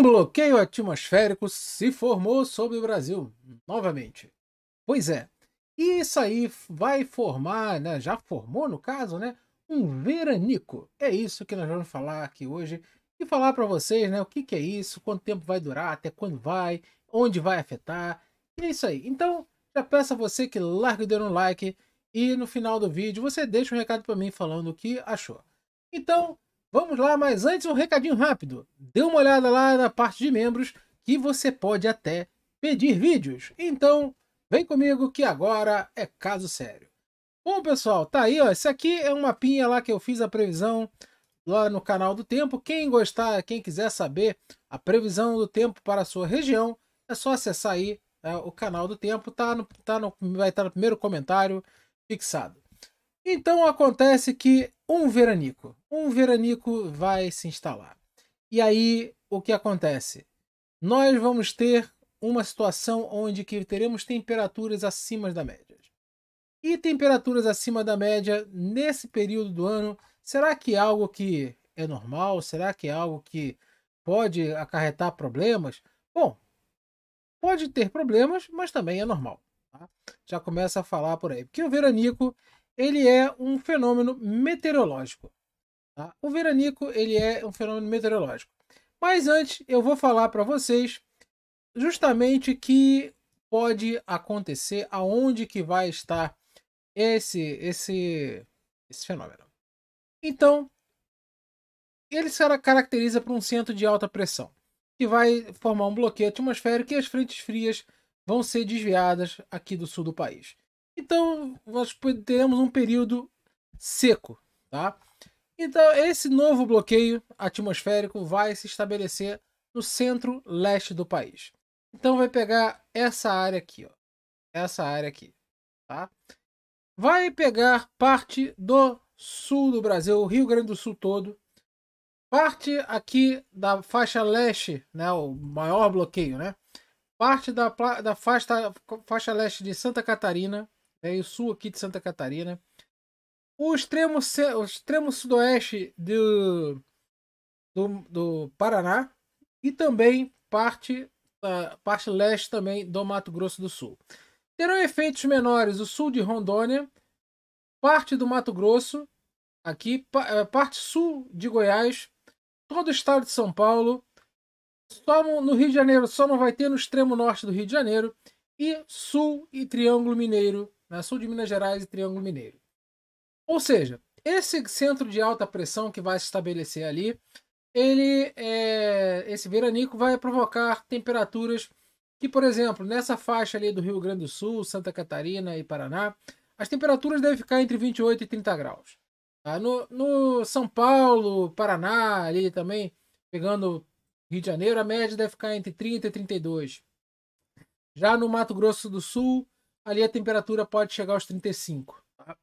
Um bloqueio atmosférico se formou sobre o Brasil, novamente. Pois é, e isso aí vai formar, né, já formou no caso, né, um veranico. É isso que nós vamos falar aqui hoje e falar para vocês né, o que, que é isso, quanto tempo vai durar, até quando vai, onde vai afetar. E é isso aí. Então, já peço a você que largue o dedo no like e no final do vídeo você deixa um recado para mim falando o que achou. Então, Vamos lá, mas antes um recadinho rápido. Dê uma olhada lá na parte de membros que você pode até pedir vídeos. Então, vem comigo que agora é caso sério. Bom, pessoal, tá aí, ó. Esse aqui é um mapinha lá que eu fiz a previsão lá no canal do tempo. Quem gostar, quem quiser saber a previsão do tempo para a sua região, é só acessar aí é, o canal do tempo, tá no, tá no, vai estar no primeiro comentário fixado. Então acontece que um veranico. Um veranico vai se instalar. E aí o que acontece? Nós vamos ter uma situação onde que teremos temperaturas acima da média. E temperaturas acima da média nesse período do ano, será que é algo que é normal? Será que é algo que pode acarretar problemas? Bom, pode ter problemas, mas também é normal. Tá? Já começa a falar por aí. Porque o veranico ele é um fenômeno meteorológico. Tá? O veranico ele é um fenômeno meteorológico. Mas antes eu vou falar para vocês justamente que pode acontecer, aonde que vai estar esse esse esse fenômeno. Então, ele se caracteriza por um centro de alta pressão, que vai formar um bloqueio atmosférico e as frentes frias vão ser desviadas aqui do sul do país. Então, nós teremos um período seco, tá? Então, esse novo bloqueio atmosférico vai se estabelecer no centro-leste do país. Então, vai pegar essa área aqui, ó. Essa área aqui, tá? Vai pegar parte do sul do Brasil, o Rio Grande do Sul todo, parte aqui da faixa leste, né, o maior bloqueio, né? Parte da, da faixa, faixa leste de Santa Catarina, né, e o sul aqui de Santa Catarina. O extremo, o extremo sudoeste do, do, do Paraná e também parte, ah, parte leste também do Mato Grosso do Sul. Terão efeitos menores o sul de Rondônia, parte do Mato Grosso, aqui, eh, parte sul de Goiás, todo o estado de São Paulo, só no Rio de Janeiro, só não vai ter no extremo norte do Rio de Janeiro, e sul e Triângulo Mineiro na né, sul de Minas Gerais e Triângulo Mineiro. Ou seja, esse centro de alta pressão que vai se estabelecer ali, ele é, esse veranico vai provocar temperaturas que, por exemplo, nessa faixa ali do Rio Grande do Sul, Santa Catarina e Paraná, as temperaturas devem ficar entre 28 e 30 graus. Tá? No, no São Paulo, Paraná, ali também, pegando Rio de Janeiro, a média deve ficar entre 30 e 32. Já no Mato Grosso do Sul, ali a temperatura pode chegar aos 35. Ah.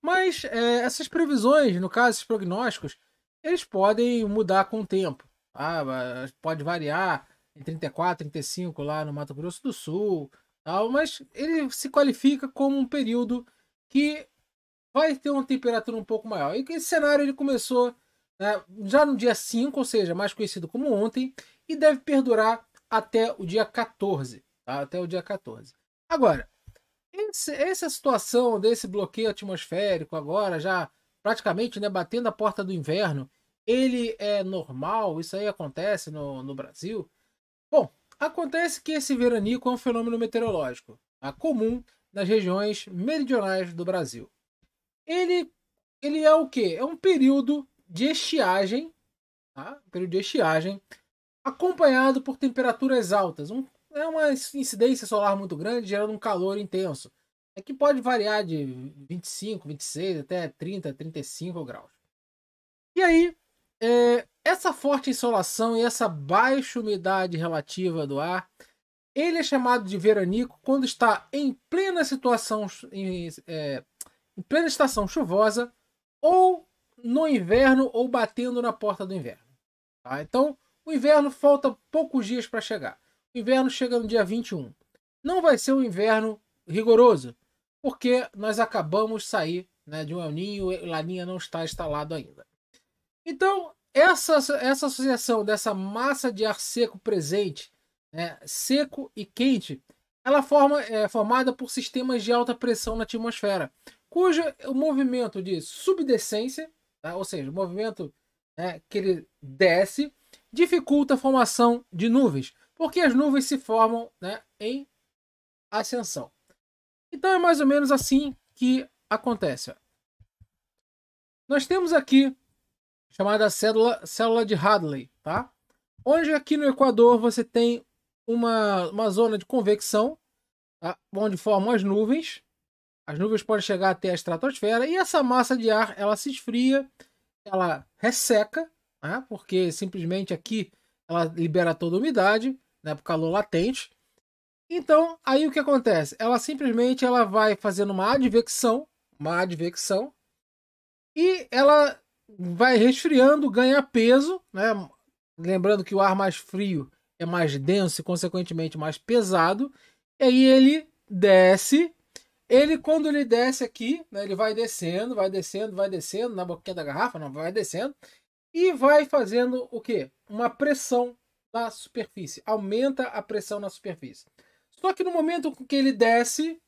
Mas é, essas previsões, no caso, esses prognósticos, eles podem mudar com o tempo. Tá? Pode variar em 34, 35 lá no Mato Grosso do Sul, tal, mas ele se qualifica como um período que vai ter uma temperatura um pouco maior. E esse cenário ele começou né, já no dia 5, ou seja, mais conhecido como ontem, e deve perdurar até o dia 14. Tá? Até o dia 14. Agora, esse, essa situação desse bloqueio atmosférico agora, já praticamente né, batendo a porta do inverno, ele é normal? Isso aí acontece no, no Brasil? Bom, acontece que esse veranico é um fenômeno meteorológico tá, comum nas regiões meridionais do Brasil. Ele, ele é o que? É um período de estiagem, tá? um período de estiagem acompanhado por temperaturas altas, um é uma incidência solar muito grande, gerando um calor intenso. É que pode variar de 25, 26 até 30, 35 graus. E aí, é, essa forte insolação e essa baixa umidade relativa do ar, ele é chamado de veranico quando está em plena situação, em, é, em plena estação chuvosa ou no inverno ou batendo na porta do inverno. Tá? Então, o inverno falta poucos dias para chegar inverno chega no dia 21. Não vai ser um inverno rigoroso, porque nós acabamos de sair né, de um El Ninho e Laninha não está instalado ainda. Então, essa, essa associação dessa massa de ar seco presente, né, seco e quente, ela forma, é formada por sistemas de alta pressão na atmosfera, cujo é, movimento de subdescência, tá, ou seja, o movimento né, que ele desce, dificulta a formação de nuvens, porque as nuvens se formam né, em ascensão. Então é mais ou menos assim que acontece. Nós temos aqui chamada célula, célula de Hadley, tá? Onde aqui no Equador você tem uma, uma zona de convecção, tá? onde formam as nuvens. As nuvens podem chegar até a estratosfera e essa massa de ar ela se esfria, ela resseca, né? porque simplesmente aqui ela libera toda a umidade né, por calor latente. Então, aí o que acontece? Ela simplesmente ela vai fazendo uma advecção, uma advecção, e ela vai resfriando, ganha peso, né? Lembrando que o ar mais frio é mais denso e, consequentemente, mais pesado. E aí ele desce. Ele, quando ele desce aqui, né, ele vai descendo, vai descendo, vai descendo, na boquinha da garrafa, não, vai descendo. E vai fazendo o que? Uma pressão na superfície, aumenta a pressão na superfície. Só que no momento que ele desce,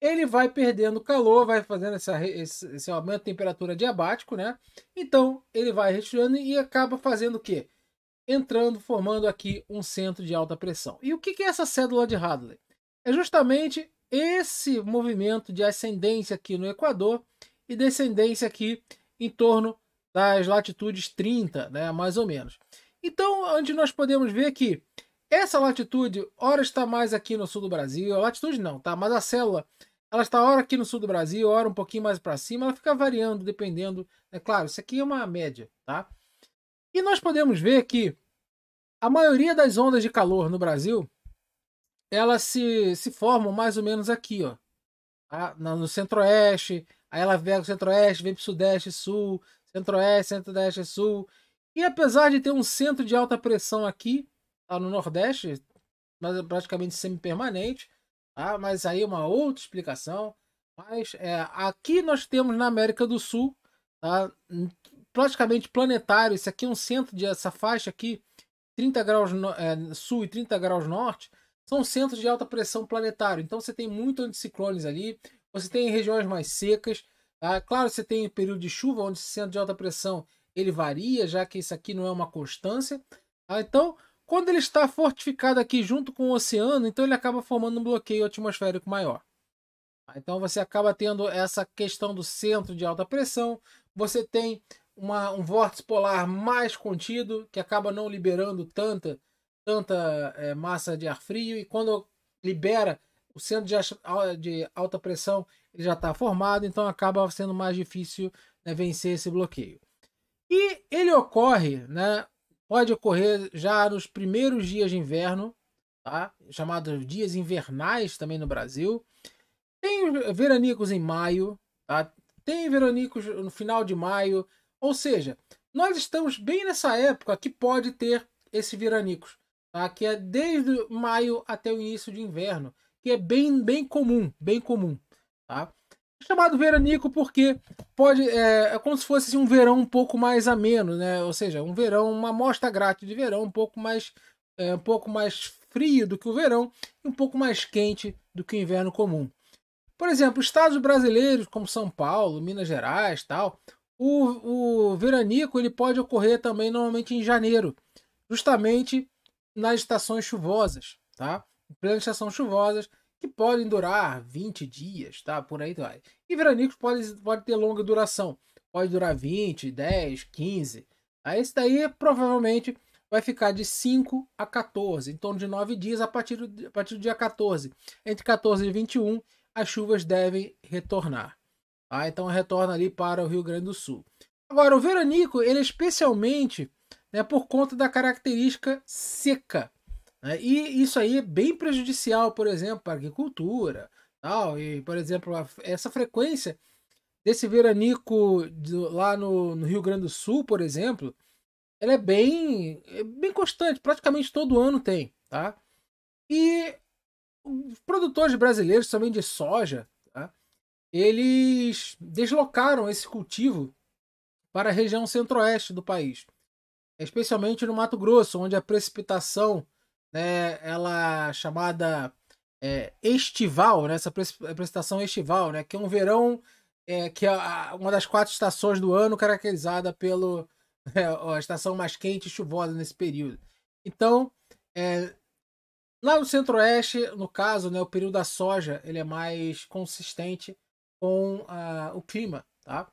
ele vai perdendo calor, vai fazendo essa, esse, esse, aumento de temperatura diabático, né? Então ele vai resfriando e acaba fazendo o quê? Entrando, formando aqui um centro de alta pressão. E o que é essa cédula de Hadley? É justamente esse movimento de ascendência aqui no Equador e descendência aqui em torno das latitudes 30, né? Mais ou menos. Então, onde nós podemos ver que essa latitude, ora está mais aqui no sul do Brasil, a latitude não, tá? Mas a célula, ela está ora aqui no sul do Brasil, ora um pouquinho mais para cima, ela fica variando, dependendo. É né? claro, isso aqui é uma média, tá? E nós podemos ver que a maioria das ondas de calor no Brasil, elas se, se formam mais ou menos aqui, ó. Tá? No centro-oeste, aí ela vem para o centro-oeste, vem para o sudeste, sul, centro-oeste, centro-oeste, sul. E apesar de ter um centro de alta pressão aqui, tá no Nordeste, mas é praticamente semi-permanente, tá? mas aí é uma outra explicação. Mas é, aqui nós temos na América do Sul, tá? praticamente planetário, isso aqui é um centro de essa faixa aqui, 30 graus no, é, sul e 30 graus norte, são centros de alta pressão planetário. Então você tem muito anticiclones ali, você tem regiões mais secas. Tá? Claro, você tem período de chuva, onde esse centro de alta pressão ele varia, já que isso aqui não é uma constância. Ah, então, quando ele está fortificado aqui junto com o oceano, então ele acaba formando um bloqueio atmosférico maior. Ah, então você acaba tendo essa questão do centro de alta pressão, você tem uma, um vórtice polar mais contido, que acaba não liberando tanta, tanta é, massa de ar frio, e quando libera o centro de, de alta pressão ele já está formado, então acaba sendo mais difícil né, vencer esse bloqueio. E ele ocorre, né, pode ocorrer já nos primeiros dias de inverno, tá? chamados dias invernais também no Brasil. Tem veranicos em maio, tá? tem veranicos no final de maio, ou seja, nós estamos bem nessa época que pode ter esse veranicos, tá? que é desde maio até o início de inverno, que é bem, bem comum, bem comum. Tá? chamado veranico porque pode é, é como se fosse assim, um verão um pouco mais ameno, né? Ou seja, um verão, uma amostra grátis de verão um pouco mais é, um pouco mais frio do que o verão e um pouco mais quente do que o inverno comum. Por exemplo, estados brasileiros como São Paulo, Minas Gerais, tal, o, o veranico ele pode ocorrer também normalmente em janeiro, justamente nas estações chuvosas, tá? Em plena estação chuvosas, que podem durar 20 dias, tá? Por aí vai. E veranicos pode, pode ter longa duração. Pode durar 20, 10, 15. Tá? Esse daí provavelmente vai ficar de 5 a 14, em torno de 9 dias a partir do, a partir do dia 14. Entre 14 e 21, as chuvas devem retornar. Tá? Então retorna ali para o Rio Grande do Sul. Agora, o veranico, ele é especialmente né, por conta da característica seca né? E isso aí é bem prejudicial, por exemplo, para a agricultura. Tal, e, por exemplo, a, essa frequência desse veranico lá no, no, Rio Grande do Sul, por exemplo, ela é bem, é bem constante, praticamente todo ano tem. Tá? E os produtores brasileiros, também de soja, tá? eles deslocaram esse cultivo para a região centro-oeste do país, especialmente no Mato Grosso, onde a precipitação né, ela chamada é, estival, né, essa prestação estival, né, que é um verão é, que é uma das quatro estações do ano caracterizada pelo é, a estação mais quente e chuvosa nesse período. Então, é, lá no Centro-Oeste, no caso, né, o período da soja ele é mais consistente com o clima, tá?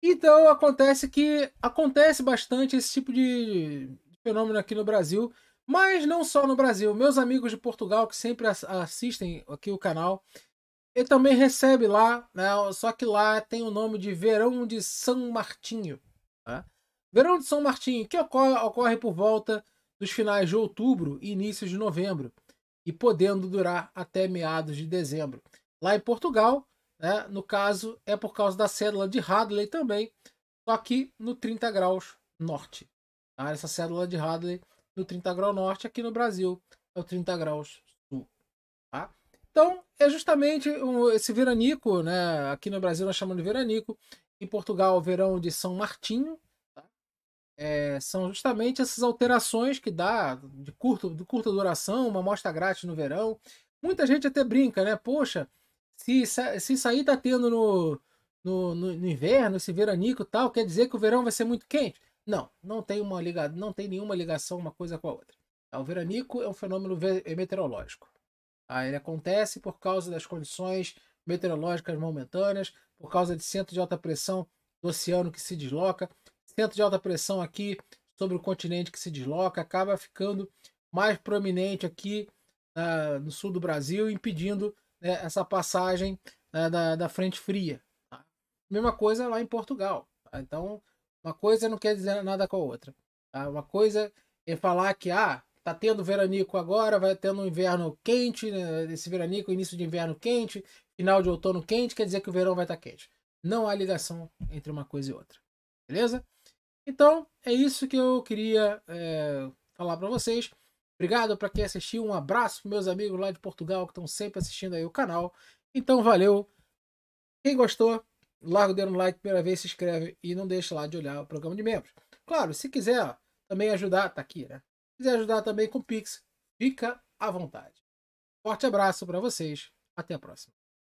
Então acontece que acontece bastante esse tipo de fenômeno aqui no Brasil mas não só no Brasil. Meus amigos de Portugal que sempre assistem aqui o canal, ele também recebe lá, né? só que lá tem o nome de Verão de São Martinho. Tá? Verão de São Martinho, que ocorre, ocorre por volta dos finais de outubro e início de novembro, e podendo durar até meados de dezembro. Lá em Portugal, né, no caso, é por causa da cédula de Hadley também, só que no 30 graus norte. Tá? Essa cédula de Hadley no 30 graus norte, aqui no Brasil é o 30 graus sul. Tá? Então, é justamente esse veranico, né? aqui no Brasil nós chamamos de veranico, em Portugal, o verão de São Martinho, tá? é, são justamente essas alterações que dá de, curto, de curta duração, uma amostra grátis no verão. Muita gente até brinca, né? Poxa, se, se isso aí tá tendo no, no, no, no inverno, esse veranico e tal, quer dizer que o verão vai ser muito quente? Não, não tem, uma não tem nenhuma ligação uma coisa com a outra. Tá, o veranico é um fenômeno é meteorológico. Tá? Ele acontece por causa das condições meteorológicas momentâneas, por causa de centro de alta pressão do oceano que se desloca, centro de alta pressão aqui sobre o continente que se desloca, acaba ficando mais prominente aqui uh, no sul do Brasil, impedindo né, essa passagem uh, da, da frente fria. Tá? Mesma coisa lá em Portugal. Tá? Então, uma coisa não quer dizer nada com a outra. Tá? Uma coisa é falar que ah, tá tendo veranico agora, vai tendo um inverno quente, né? esse veranico, início de inverno quente, final de outono quente, quer dizer que o verão vai estar tá quente. Não há ligação entre uma coisa e outra. Beleza? Então, é isso que eu queria é, falar para vocês. Obrigado para quem assistiu. Um abraço para meus amigos lá de Portugal que estão sempre assistindo aí o canal. Então, valeu. Quem gostou, larga o dedo no like pela vez, se inscreve e não deixa lá de olhar o programa de membros. Claro, se quiser também ajudar, tá aqui, né? Se quiser ajudar também com Pix, fica à vontade. Forte abraço para vocês, até a próxima.